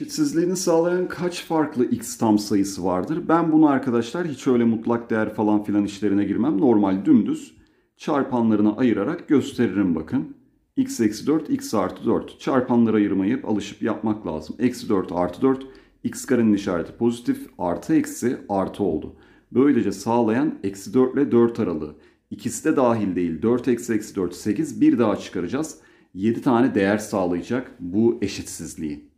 Eşitsizliğini sağlayan kaç farklı x tam sayısı vardır? Ben bunu arkadaşlar hiç öyle mutlak değer falan filan işlerine girmem. Normal dümdüz çarpanlarına ayırarak gösteririm bakın. x eksi 4, x artı 4. Çarpanları ayırmayıp alışıp yapmak lazım. Eksi 4 artı 4, x karenin işareti pozitif, artı eksi artı oldu. Böylece sağlayan eksi 4 ile 4 aralığı. İkisi de dahil değil. 4 eksi eksi 4, 8. Bir daha çıkaracağız. 7 tane değer sağlayacak bu eşitsizliği.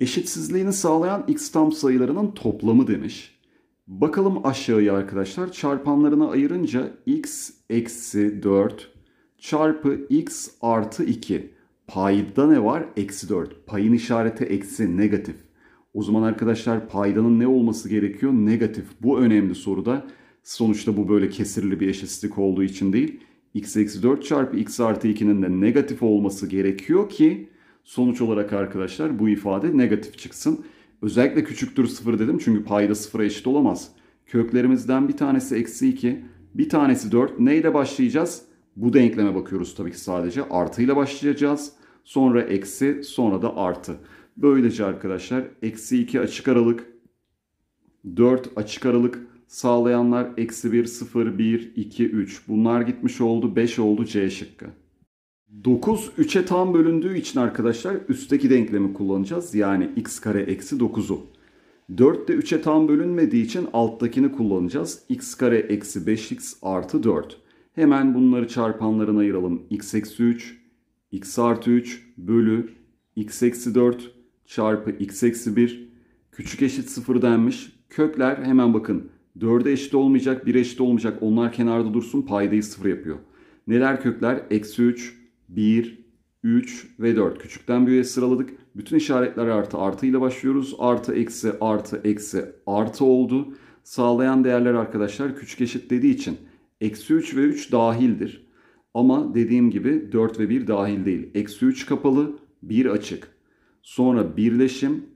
Eşitsizliğini sağlayan x tam sayılarının toplamı demiş. Bakalım aşağıya arkadaşlar çarpanlarına ayırınca x eksi 4 çarpı x artı 2. Payda ne var? Eksi 4. Payın işareti eksi negatif. O zaman arkadaşlar paydanın ne olması gerekiyor? Negatif. Bu önemli soruda. Sonuçta bu böyle kesirli bir eşitsizlik olduğu için değil. x eksi 4 çarpı x artı 2'nin de negatif olması gerekiyor ki Sonuç olarak arkadaşlar bu ifade negatif çıksın. Özellikle küçüktür 0 dedim çünkü payda 0'a eşit olamaz. Köklerimizden bir tanesi eksi 2, bir tanesi 4. Neyle başlayacağız? Bu denkleme bakıyoruz tabii ki sadece. Artıyla başlayacağız. Sonra eksi, sonra da artı. Böylece arkadaşlar eksi 2 açık aralık, 4 açık aralık sağlayanlar eksi 1, 0, 1, 2, 3. Bunlar gitmiş oldu. 5 oldu C şıkkı. 9 3'e tam bölündüğü için arkadaşlar üstteki denklemi kullanacağız. Yani x kare eksi 9'u. 4 de 3'e tam bölünmediği için alttakini kullanacağız. x kare eksi 5x artı 4. Hemen bunları çarpanların ayıralım. x eksi 3, x artı 3 bölü x eksi 4 çarpı x eksi 1 küçük eşit 0 denmiş. Kökler hemen bakın 4'e eşit olmayacak 1'e eşit olmayacak onlar kenarda dursun paydayı 0 yapıyor. Neler kökler? Eksi 3, 1, 3 ve 4. Küçükten büyüğe sıraladık. Bütün işaretler artı artı ile başlıyoruz. Artı eksi artı eksi artı oldu. Sağlayan değerler arkadaşlar küçük eşit dediği için eksi 3 ve 3 dahildir. Ama dediğim gibi 4 ve 1 dahil değil. Eksi 3 kapalı 1 açık. Sonra birleşim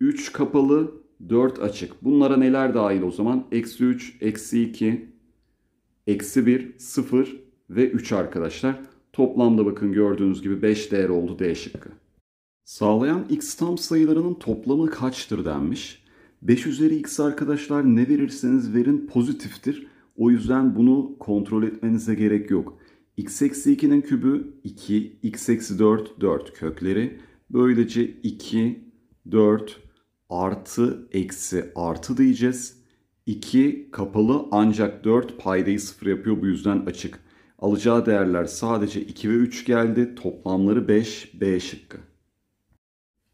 3 kapalı 4 açık. Bunlara neler dahil o zaman? Eksi 3, eksi 2, eksi 1, 0 ve 3 arkadaşlar. Toplamda bakın gördüğünüz gibi 5 değer oldu D şıkkı. Sağlayan x tam sayılarının toplamı kaçtır denmiş. 5 üzeri x arkadaşlar ne verirseniz verin pozitiftir. O yüzden bunu kontrol etmenize gerek yok. x eksi 2'nin kübü 2, x eksi 4, 4 kökleri. Böylece 2, 4, artı, eksi, artı diyeceğiz. 2 kapalı ancak 4 paydayı 0 yapıyor bu yüzden açık. Alacağı değerler sadece 2 ve 3 geldi. Toplamları 5, B şıkkı.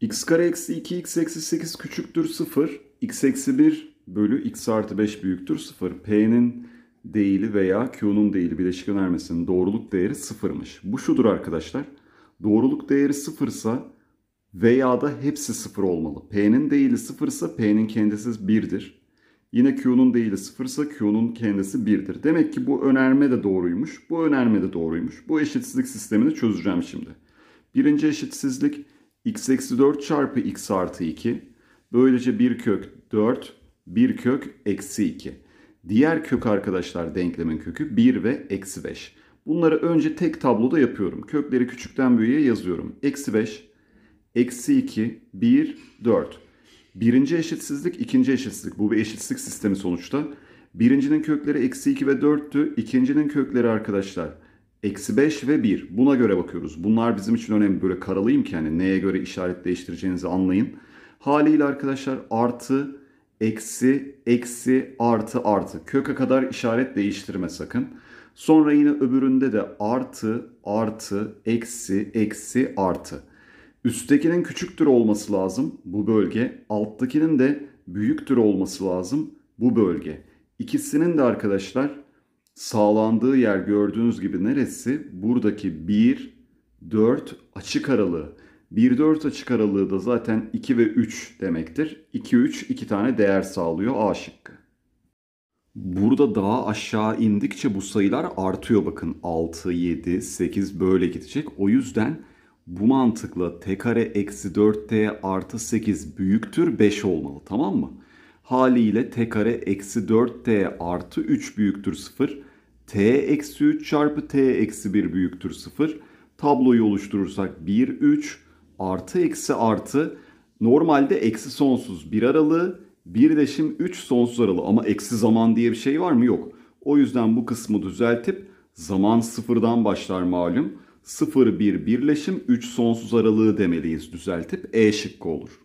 x kare eksi 2, x eksi 8 küçüktür 0. x eksi 1 bölü x artı 5 büyüktür 0. P'nin değili veya Q'nun değili bileşik önermesinin doğruluk değeri sıfırmış. Bu şudur arkadaşlar. Doğruluk değeri ise veya da hepsi sıfır olmalı. P'nin değili ise P'nin kendisi birdir. Yine Q'nun değili sıfırsa ise Q'nun kendisi 1'dir. Demek ki bu önerme de doğruymuş. Bu önerme de doğruymuş. Bu eşitsizlik sistemini çözeceğim şimdi. Birinci eşitsizlik x eksi 4 çarpı x artı 2. Böylece 1 kök 4, 1 kök eksi 2. Diğer kök arkadaşlar denklemin kökü 1 ve eksi 5. Bunları önce tek tabloda yapıyorum. Kökleri küçükten büyüğe yazıyorum. Eksi 5, eksi 2, 1, 4. Birinci eşitsizlik, ikinci eşitsizlik. Bu bir eşitsizlik sistemi sonuçta. Birincinin kökleri eksi 2 ve 4'tü. İkincinin kökleri arkadaşlar eksi 5 ve 1. Buna göre bakıyoruz. Bunlar bizim için önemli. Böyle karalayayım ki hani neye göre işaret değiştireceğinizi anlayın. Haliyle arkadaşlar artı, eksi, eksi, artı, artı. Köke kadar işaret değiştirme sakın. Sonra yine öbüründe de artı, artı, eksi, eksi, artı. Üsttekinin küçüktür olması lazım bu bölge. Alttakinin de büyüktür olması lazım bu bölge. İkisinin de arkadaşlar sağlandığı yer gördüğünüz gibi neresi? Buradaki 1, 4 açık aralığı. 1, 4 açık aralığı da zaten 2 ve 3 demektir. 2, 3 iki tane değer sağlıyor A şıkkı. Burada daha aşağı indikçe bu sayılar artıyor bakın. 6, 7, 8 böyle gidecek. O yüzden bu mantıkla t kare eksi 4t artı 8 büyüktür 5 olmalı tamam mı? Haliyle t kare eksi 4t artı 3 büyüktür 0. t eksi 3 çarpı t eksi 1 büyüktür 0. Tabloyu oluşturursak 1, 3 artı eksi artı normalde eksi sonsuz bir aralığı birleşim 3 sonsuz aralığı ama eksi zaman diye bir şey var mı? Yok. O yüzden bu kısmı düzeltip zaman sıfırdan başlar malum. 0 1 birleşim 3 sonsuz aralığı demeliyiz düzeltip E şıkkı olur.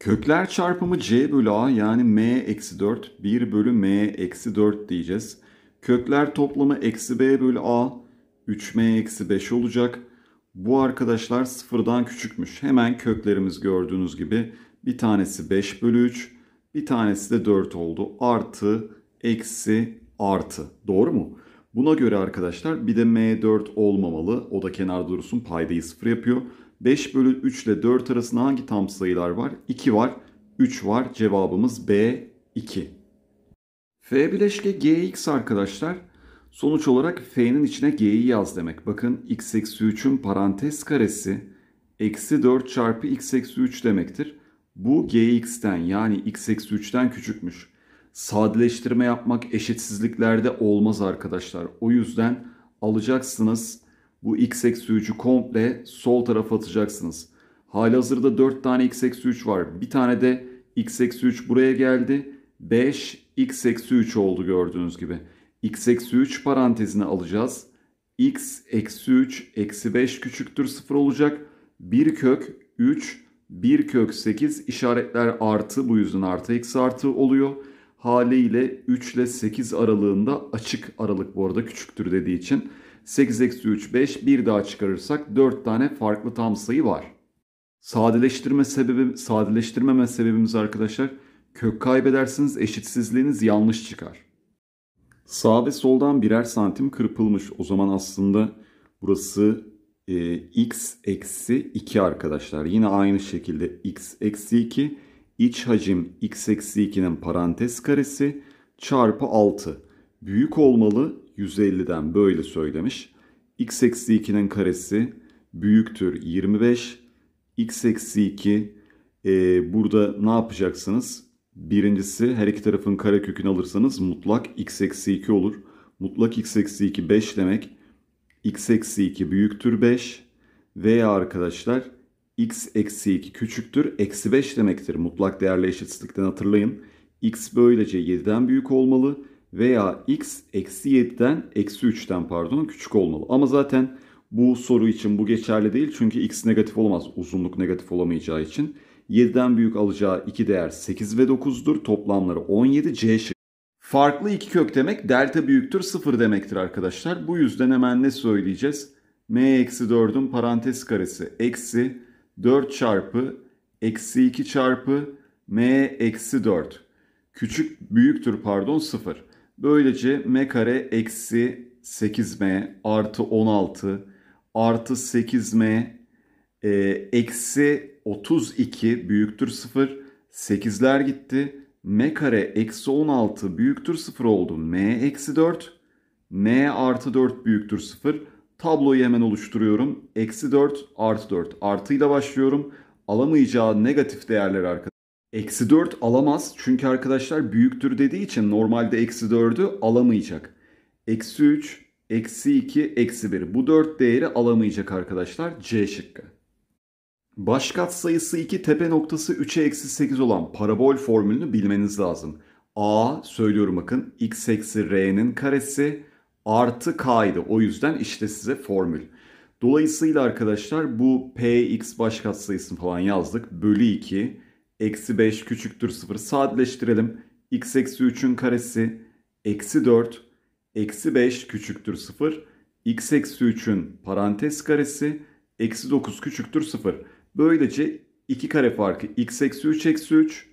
Kökler çarpımı C bölü A yani M eksi 4 1 bölü M eksi 4 diyeceğiz. Kökler toplamı eksi B bölü A 3M eksi 5 olacak. Bu arkadaşlar sıfırdan küçükmüş. Hemen köklerimiz gördüğünüz gibi bir tanesi 5 bölü 3 bir tanesi de 4 oldu. Artı eksi artı doğru mu? Buna göre arkadaşlar bir de M4 olmamalı. O da kenar dursun paydayı sıfır yapıyor. 5 bölü 3 ile 4 arasında hangi tam sayılar var? 2 var, 3 var. Cevabımız B 2. F bileşke Gx arkadaşlar. Sonuç olarak F'nin içine G'yi yaz demek. Bakın x eksi 3'ün parantez karesi eksi 4 çarpı x eksi 3 demektir. Bu Gx'ten yani x eksi 3'ten küçükmüş sadeleştirme yapmak eşitsizliklerde olmaz arkadaşlar. O yüzden alacaksınız bu x eksi 3'ü komple sol tarafa atacaksınız. hazırda 4 tane x eksi 3 var. Bir tane de x eksi 3 buraya geldi. 5 x eksi 3 oldu gördüğünüz gibi. x eksi 3 parantezine alacağız. x eksi 3 eksi 5 küçüktür 0 olacak. 1 kök 3 1 kök 8 işaretler artı bu yüzden artı eksi artı oluyor haliyle 3 ile 8 aralığında açık aralık bu arada küçüktür dediği için 8 eksi 3 5 bir daha çıkarırsak 4 tane farklı tam sayı var. Sadeleştirme sebebi sadeleştirmeme sebebimiz arkadaşlar kök kaybedersiniz eşitsizliğiniz yanlış çıkar. Sağ ve soldan birer santim kırpılmış. O zaman aslında burası e, x eksi 2 arkadaşlar. Yine aynı şekilde x eksi 2 iç hacim x eksi 2'nin parantez karesi çarpı 6. Büyük olmalı 150'den böyle söylemiş. x eksi 2'nin karesi büyüktür 25. x eksi 2 e, burada ne yapacaksınız? Birincisi her iki tarafın karekökünü alırsanız mutlak x eksi 2 olur. Mutlak x eksi 2 5 demek. x eksi 2 büyüktür 5 veya arkadaşlar x eksi 2 küçüktür. Eksi 5 demektir. Mutlak değerli eşitsizlikten hatırlayın. x böylece 7'den büyük olmalı veya x eksi 7'den eksi 3'ten pardon küçük olmalı. Ama zaten bu soru için bu geçerli değil. Çünkü x negatif olamaz. Uzunluk negatif olamayacağı için. 7'den büyük alacağı iki değer 8 ve 9'dur. Toplamları 17 C şıkkı. Farklı iki kök demek delta büyüktür 0 demektir arkadaşlar. Bu yüzden hemen ne söyleyeceğiz? m eksi 4'ün parantez karesi eksi 4 çarpı eksi 2 çarpı m eksi 4. Küçük büyüktür pardon 0. Böylece m kare eksi 8m artı 16 artı 8m e, eksi 32 büyüktür 0. 8'ler gitti. m kare eksi 16 büyüktür 0 oldu. m eksi 4. m artı 4 büyüktür 0. Tabloyu hemen oluşturuyorum. Eksi 4 artı 4. Artıyla başlıyorum. Alamayacağı negatif değerler arkadaşlar. Eksi 4 alamaz çünkü arkadaşlar büyüktür dediği için normalde eksi 4'ü alamayacak. Eksi 3, eksi 2, eksi 1. Bu 4 değeri alamayacak arkadaşlar C şıkkı. Baş kat sayısı 2 tepe noktası 3'e eksi 8 olan parabol formülünü bilmeniz lazım. A söylüyorum bakın x eksi r'nin karesi artı k O yüzden işte size formül. Dolayısıyla arkadaşlar bu px baş katsayısını falan yazdık. Bölü 2 eksi 5 küçüktür 0 sadeleştirelim. x eksi 3'ün karesi eksi 4 eksi 5 küçüktür 0 x eksi 3'ün parantez karesi eksi 9 küçüktür 0. Böylece 2 kare farkı x eksi 3 eksi 3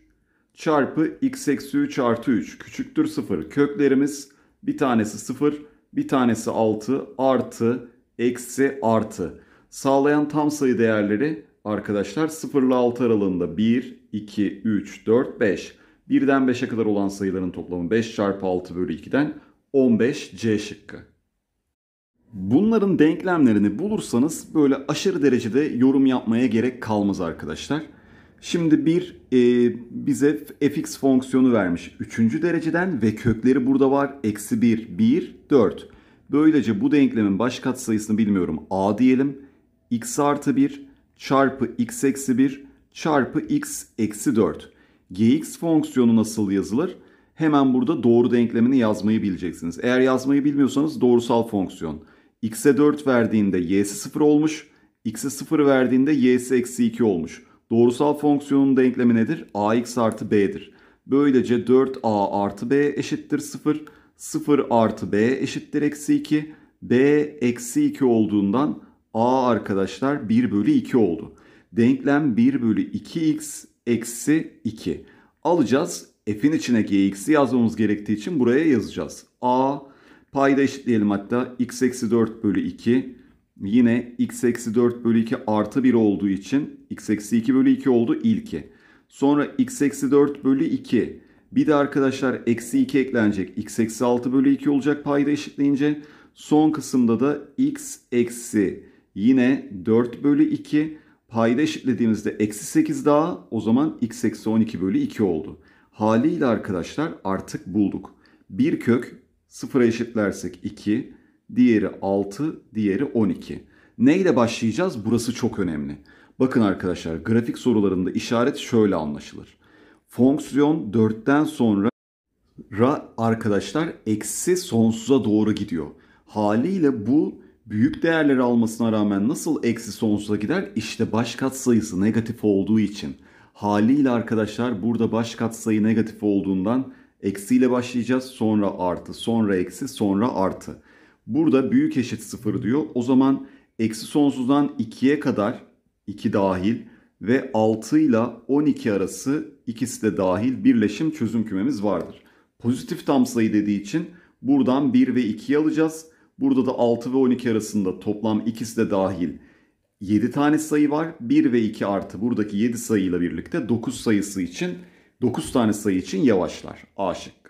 çarpı x eksi 3 artı 3 küçüktür 0 köklerimiz bir tanesi 0 bir tanesi 6 artı eksi artı. Sağlayan tam sayı değerleri arkadaşlar 0 ile 6 aralığında 1, 2, 3, 4, 5. 1'den 5'e kadar olan sayıların toplamı 5 çarpı 6 bölü 2'den 15 C şıkkı. Bunların denklemlerini bulursanız böyle aşırı derecede yorum yapmaya gerek kalmaz arkadaşlar. Şimdi bir e, bize fx fonksiyonu vermiş. Üçüncü dereceden ve kökleri burada var. Eksi 1, 1, 4. Böylece bu denklemin baş sayısını bilmiyorum. A diyelim. x artı 1 çarpı x eksi 1 çarpı x eksi 4. gx fonksiyonu nasıl yazılır? Hemen burada doğru denklemini yazmayı bileceksiniz. Eğer yazmayı bilmiyorsanız doğrusal fonksiyon. x'e 4 verdiğinde y'si 0 olmuş. x'e 0 verdiğinde y'si eksi 2 olmuş. Doğrusal fonksiyonun denklemi nedir? ax artı b'dir. Böylece 4a artı b eşittir 0. 0 artı b eşittir eksi 2. b eksi 2 olduğundan a arkadaşlar 1 bölü 2 oldu. Denklem 1 bölü 2x eksi 2. Alacağız f'in içine gx'i yazmamız gerektiği için buraya yazacağız. a payda eşitleyelim hatta x eksi 4 bölü 2. Yine x eksi 4 bölü 2 artı 1 olduğu için x eksi 2 bölü 2 oldu ilki. Sonra x eksi 4 bölü 2. Bir de arkadaşlar eksi 2 eklenecek. x eksi 6 bölü 2 olacak payda eşitleyince. Son kısımda da x eksi yine 4 bölü 2 payda eşitlediğimizde eksi 8 daha o zaman x eksi 12 bölü 2 oldu. Haliyle arkadaşlar artık bulduk. Bir kök sıfıra eşitlersek 2, diğeri 6, diğeri 12. Neyle başlayacağız? Burası çok önemli. Bakın arkadaşlar grafik sorularında işaret şöyle anlaşılır. Fonksiyon 4'ten sonra ra arkadaşlar eksi sonsuza doğru gidiyor. Haliyle bu büyük değerleri almasına rağmen nasıl eksi sonsuza gider? İşte baş sayısı negatif olduğu için. Haliyle arkadaşlar burada baş sayı negatif olduğundan eksiyle başlayacağız. Sonra artı, sonra eksi, sonra artı. Burada büyük eşit sıfır diyor. O zaman eksi sonsuzdan 2'ye kadar 2 dahil ve 6 ile 12 arası ikisi de dahil birleşim çözüm kümemiz vardır. Pozitif tam sayı dediği için buradan 1 ve 2'yi alacağız. Burada da 6 ve 12 arasında toplam ikisi de dahil 7 tane sayı var. 1 ve 2 artı buradaki 7 sayıyla birlikte 9 sayısı için 9 tane sayı için yavaşlar. A şıkkı.